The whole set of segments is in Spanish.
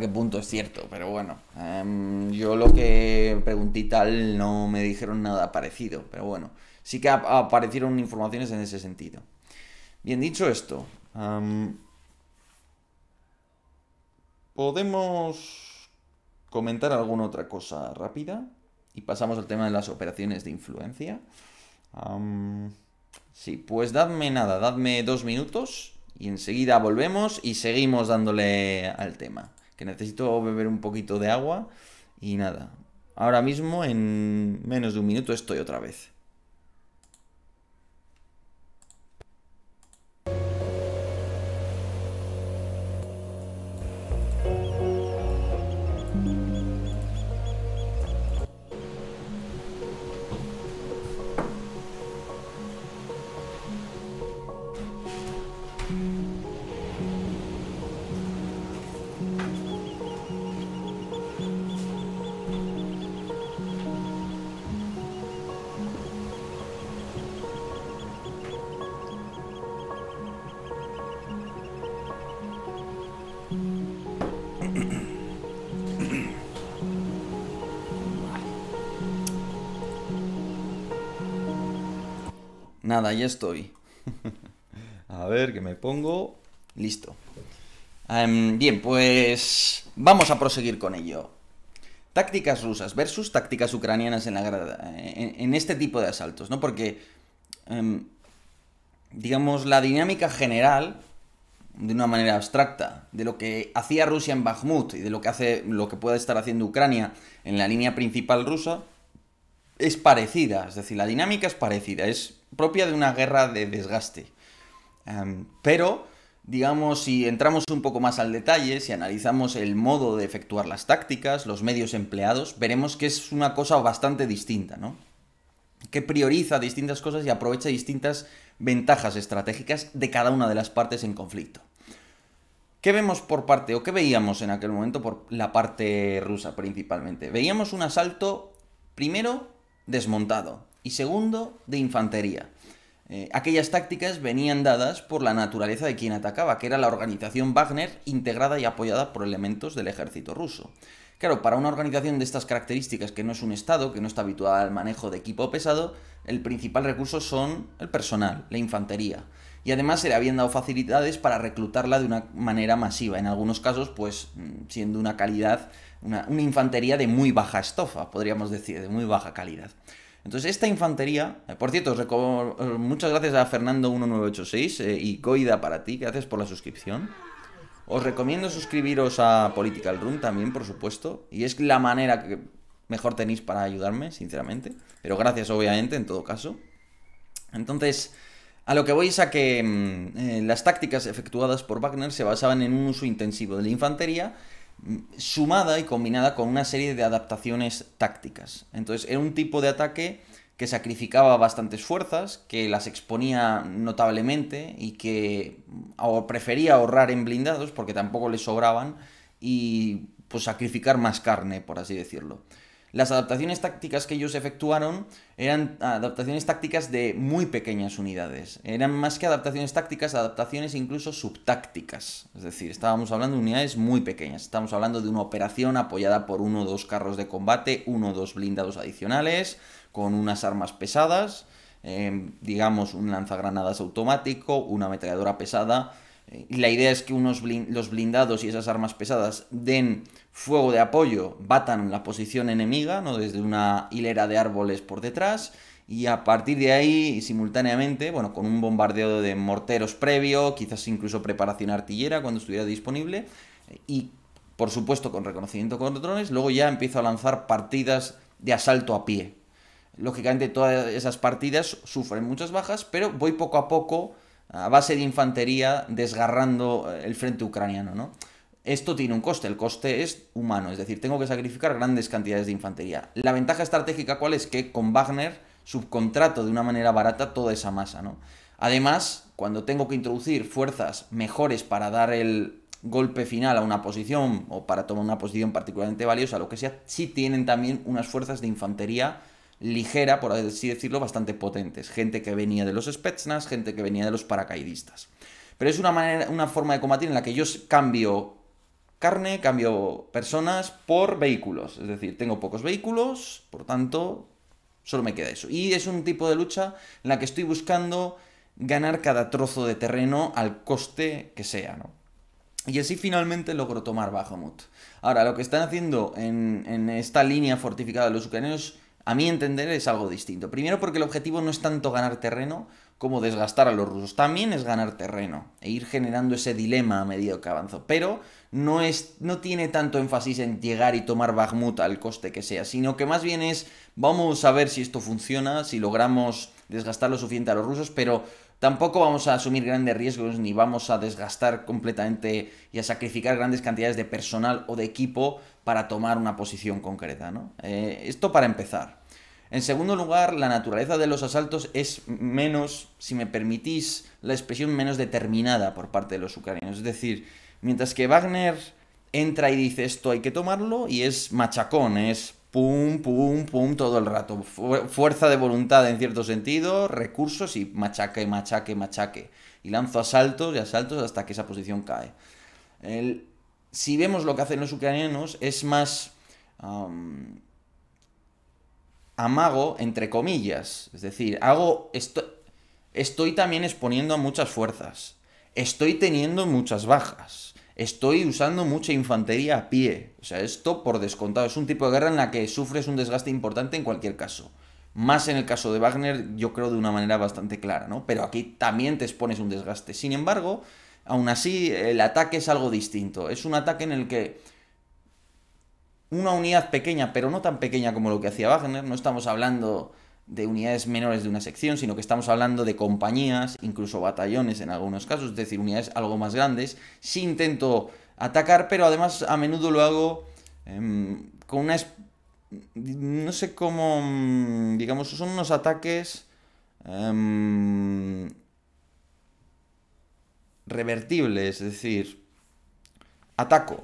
qué punto es cierto, pero bueno. Em, yo lo que pregunté tal no me dijeron nada parecido, pero bueno. Sí que aparecieron informaciones en ese sentido. Bien dicho esto, em, podemos comentar alguna otra cosa rápida y pasamos al tema de las operaciones de influencia. Em, sí, pues dadme nada, dadme dos minutos y enseguida volvemos y seguimos dándole al tema que necesito beber un poquito de agua y nada. Ahora mismo en menos de un minuto estoy otra vez. Nada, ya estoy. A ver, que me pongo. Listo. Em, bien, pues vamos a proseguir con ello. Tácticas rusas versus tácticas ucranianas en, la, eh, en este tipo de asaltos, ¿no? Porque, em, digamos, la dinámica general, de una manera abstracta, de lo que hacía Rusia en Bakhmut y de lo que, hace, lo que puede estar haciendo Ucrania en la línea principal rusa, es parecida. Es decir, la dinámica es parecida. Es propia de una guerra de desgaste. pero, digamos, si entramos un poco más al detalle, si analizamos el modo de efectuar las tácticas, los medios empleados, veremos que es una cosa bastante distinta, ¿no? Que prioriza distintas cosas y aprovecha distintas ventajas estratégicas de cada una de las partes en conflicto. ¿Qué vemos por parte, o qué veíamos en aquel momento por la parte rusa principalmente? Veíamos un asalto, primero, desmontado, y segundo de infantería. Eh, aquellas tácticas venían dadas por la naturaleza de quien atacaba, que era la organización Wagner integrada y apoyada por elementos del ejército ruso. Claro, para una organización de estas características que no es un Estado, que no está habituada al manejo de equipo pesado, el principal recurso son el personal, la infantería. Y además se le habían dado facilidades para reclutarla de una manera masiva, en algunos casos pues siendo una calidad, una infantería de muy baja estofa, podríamos decir, de muy baja calidad. Entonces, esta infantería, eh, por cierto, eh, muchas gracias a Fernando1986 eh, y Coida para ti, gracias por la suscripción. Os recomiendo suscribiros a Political Room también, por supuesto, y es la manera que mejor tenéis para ayudarme, sinceramente, pero gracias obviamente en todo caso. Entonces, a lo que voy es a que mm, las tácticas efectuadas por Wagner se basaban en un uso intensivo de la infantería sumada y combinada con una serie de adaptaciones tácticas. Entonces era un tipo de ataque que sacrificaba bastantes fuerzas, que las exponía notablemente y que prefería ahorrar en blindados porque tampoco le sobraban y pues, sacrificar más carne, por así decirlo. Las adaptaciones tácticas que ellos efectuaron eran adaptaciones tácticas de muy pequeñas unidades. Eran más que adaptaciones tácticas, adaptaciones incluso subtácticas. Es decir, estábamos hablando de unidades muy pequeñas. estamos hablando de una operación apoyada por uno o dos carros de combate, uno o dos blindados adicionales, con unas armas pesadas, em, digamos un lanzagranadas automático, una ametralladora pesada la idea es que unos los blindados y esas armas pesadas den fuego de apoyo, batan la posición enemiga, ¿no? Desde una hilera de árboles por detrás. Y a partir de ahí, simultáneamente, bueno, con un bombardeo de morteros previo, quizás incluso preparación artillera cuando estuviera disponible, y por supuesto con reconocimiento con drones, luego ya empiezo a lanzar partidas de asalto a pie. Lógicamente todas esas partidas sufren muchas bajas, pero voy poco a poco a base de infantería desgarrando eh, el frente ucraniano, ¿no? Esto tiene un coste, el coste es humano, es decir, tengo que sacrificar grandes cantidades de infantería. La ventaja estratégica cuál es que con Wagner subcontrato de una manera barata toda esa masa, Además, cuando tengo que introducir fuerzas mejores para dar el golpe final a una posición o para tomar una posición particularmente valiosa, lo que sea, sí tienen también unas fuerzas de infantería ligera, por así decirlo, bastante potentes. Gente que venía de los Spetsnaz, gente que venía de los paracaidistas. Pero es una, manera, una forma de combatir en la que yo cambio carne, cambio personas por vehículos. Es decir, tengo pocos vehículos, por tanto, solo me queda eso. Y es un tipo de lucha en la que estoy buscando ganar cada trozo de terreno al coste que sea, ¿no? Y así finalmente logro tomar Bahamut. Ahora, lo que están haciendo en, en esta línea fortificada de los ucranianos a mi entender es algo distinto. Primero porque el objetivo no es tanto ganar terreno como desgastar a los rusos. También es ganar terreno e ir generando ese dilema a medida que avanzo. Pero no, es, no tiene tanto énfasis en llegar y tomar Bakhmut al coste que sea, sino que más bien es vamos a ver si esto funciona, si logramos desgastar lo suficiente a los rusos, pero tampoco vamos a asumir grandes riesgos ni vamos a desgastar completamente y a sacrificar grandes cantidades de personal o de equipo para tomar una posición concreta. ¿no? Eh, esto para empezar. En segundo lugar, la naturaleza de los asaltos es menos, si me permitís la expresión, menos determinada por parte de los ucranianos. Es decir, mientras que Wagner entra y dice esto hay que tomarlo y es machacón, es pum, pum, pum, todo el rato. Fuerza de voluntad en cierto sentido, recursos y machaque, machaque, machaque. Y lanzo asaltos y asaltos hasta que esa posición cae. si vemos lo que hacen los ucranianos, es más amago, entre comillas. Es decir, hago. Esto, estoy también exponiendo a muchas fuerzas. Estoy teniendo muchas bajas estoy usando mucha infantería a pie. O sea, esto por descontado. Es un tipo de guerra en la que sufres un desgaste importante en cualquier caso. Más en el caso de Wagner, yo creo de una manera bastante clara, ¿no? Pero aquí también te expones un desgaste. Sin embargo, aún así, el ataque es algo distinto. Es un ataque en el que una unidad pequeña, pero no tan pequeña como lo que hacía Wagner, no estamos hablando de unidades menores de una sección, sino que estamos hablando de compañías, incluso batallones en algunos casos, es decir, unidades algo más grandes. Sí intento atacar, pero además a menudo lo hago em, con una... No sé cómo... Mm, digamos, son unos ataques... Em, revertibles, es decir, ataco,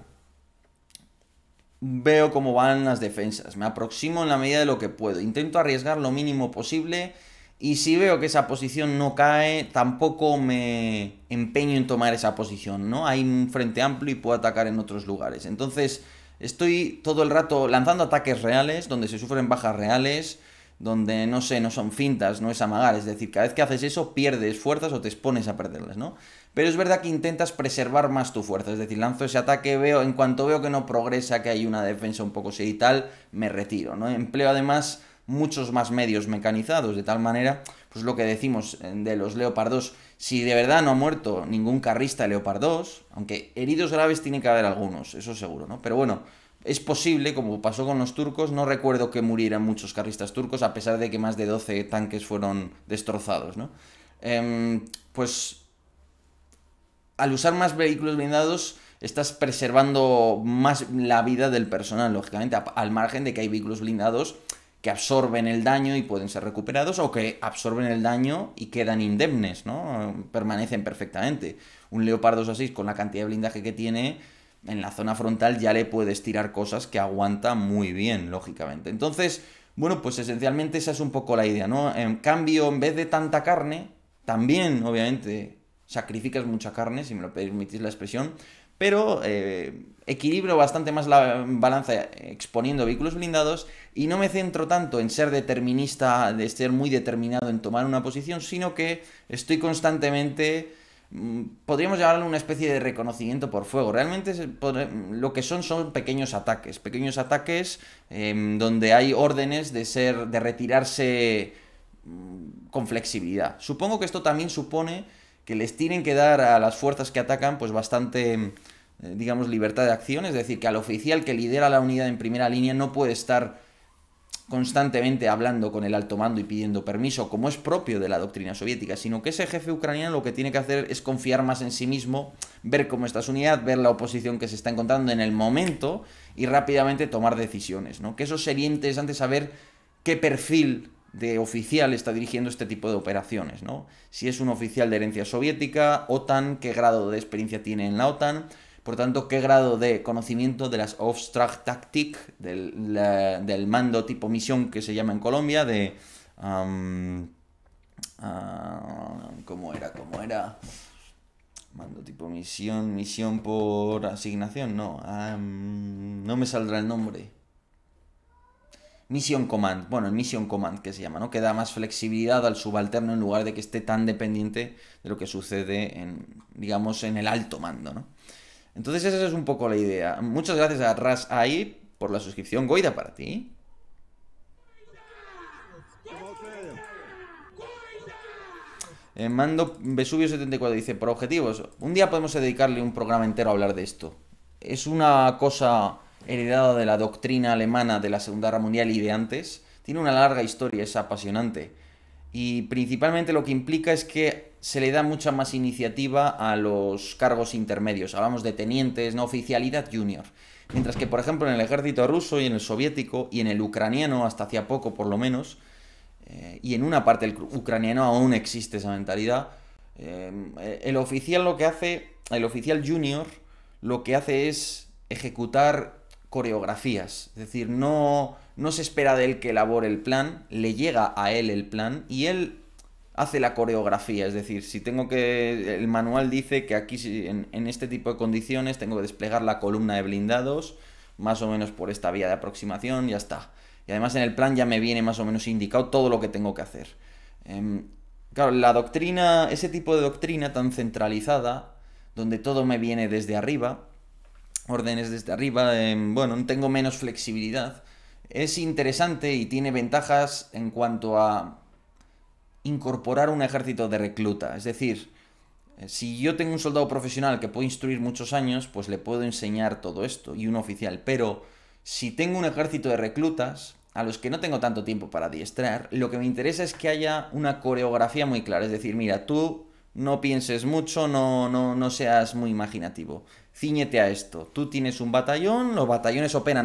veo cómo van las defensas. Me aproximo en la medida de lo que puedo. Intento arriesgar lo mínimo posible. Y si veo que esa posición no cae, tampoco me empeño en tomar esa posición, ¿no? Hay un frente amplio y puedo atacar en otros lugares. Entonces, estoy todo el rato lanzando ataques reales, donde se sufren bajas reales, donde no sé, no son fintas, no es amagar, es decir, cada vez que haces eso pierdes fuerzas o te expones a perderlas, ¿no? Pero es verdad que intentas preservar más tu fuerza, es decir, lanzo ese ataque, veo, en cuanto veo que no progresa, que hay una defensa un poco tal, me retiro, ¿no? Empleo además muchos más medios mecanizados, de tal manera, pues lo que decimos eh, de los Leopard 2, si de verdad no ha muerto ningún carrista Leopard 2, aunque heridos graves tiene que haber algunos, eso seguro, ¿no? Pero bueno, es posible, como pasó con los turcos, no recuerdo que murieran muchos carristas turcos, a pesar de que más de 12 tanques fueron destrozados, ¿no? Em, pues al usar más vehículos blindados, estás preservando más la vida del personal, lógicamente, al margen de que hay vehículos blindados que absorben el daño y pueden ser recuperados o que absorben el daño y quedan indemnes, ¿no? Permanecen perfectamente. Un Leopardo 6 con la cantidad de blindaje que tiene en la zona frontal ya le puedes tirar cosas que aguanta muy bien, lógicamente. Entonces, bueno, pues esencialmente esa es un poco la idea, ¿no? En cambio, en vez de tanta carne, también, obviamente, sacrificas mucha carne, si me lo permitís la expresión, pero eh, equilibro bastante más la balanza exponiendo vehículos blindados y no me centro tanto en ser determinista, de ser muy determinado en tomar una posición, sino que estoy constantemente Mm, podríamos llamarlo una especie de reconocimiento por fuego. Realmente lo que son son pequeños ataques, pequeños ataques em, donde hay órdenes de ser, de retirarse mm, con flexibilidad. Supongo que esto también supone que les tienen que dar a las fuerzas que atacan pues bastante em, eh, digamos libertad de acción, es decir, que al oficial que lidera la unidad en primera línea no puede estar constantemente hablando con el alto mando y pidiendo permiso, como es propio de la doctrina soviética, sino que ese jefe ucraniano lo que tiene que hacer es confiar más en sí mismo, ver cómo está su unidad, ver la oposición que se está encontrando en el momento y rápidamente tomar decisiones, ¿no? Que eso sería interesante saber qué perfil de oficial está dirigiendo este tipo de operaciones, ¿no? Si es un oficial de herencia soviética, OTAN, qué grado de experiencia tiene en la OTAN, por tanto, ¿qué grado de conocimiento de las off tactic del, del mando tipo misión que se llama en Colombia, de... Ah, ¿Cómo era? ¿Cómo era? Mando tipo misión, misión por asignación, no. no me saldrá el nombre. Misión Command, bueno, el Mission Command que se llama, ¿no? Que da más flexibilidad al subalterno en lugar de que esté tan dependiente de lo que sucede en, digamos, en el alto mando, ¿no? Entonces esa es un poco la idea. Muchas gracias a Ras AI por la suscripción Goida para ti. Eh, Mando Vesubio74 dice, por objetivos, un día podemos dedicarle un programa entero a hablar de esto. Es una cosa heredada de la doctrina alemana de la Segunda Guerra Mundial y de antes. Tiene una larga historia, es apasionante. Y principalmente lo que implica es que se le da mucha más iniciativa a los cargos intermedios. Hablamos de tenientes, no oficialidad junior. Mientras que, por ejemplo, en el ejército ruso y en el soviético y en el ucraniano, hasta hacía poco por lo menos, eh, y en una parte del ucraniano aún existe esa mentalidad, eh, el oficial lo que hace, el oficial junior lo que hace es ejecutar coreografías, es decir, no, no se espera de él que elabore el plan, le llega a él el plan y él hace la coreografía. Es decir, si tengo que. El manual dice que aquí, en, este tipo de condiciones, tengo que desplegar la columna de blindados, más o menos por esta vía de aproximación, ya está. Y además en el plan ya me viene más o menos indicado todo lo que tengo que hacer. Em, claro, la doctrina, ese tipo de doctrina tan centralizada, donde todo me viene desde arriba, órdenes desde arriba, em, bueno, tengo menos flexibilidad. Es interesante y tiene ventajas en cuanto a incorporar un ejército de recluta. Es decir, eh, si yo tengo un soldado profesional que puedo instruir muchos años, pues le puedo enseñar todo esto y un oficial. Pero si tengo un ejército de reclutas, a los que no tengo tanto tiempo para adiestrar, lo que me interesa es que haya una coreografía muy clara. Es decir, mira, tú no pienses mucho, no, no, no seas muy imaginativo. Cíñete a esto. Tú tienes un batallón, los batallones operan. A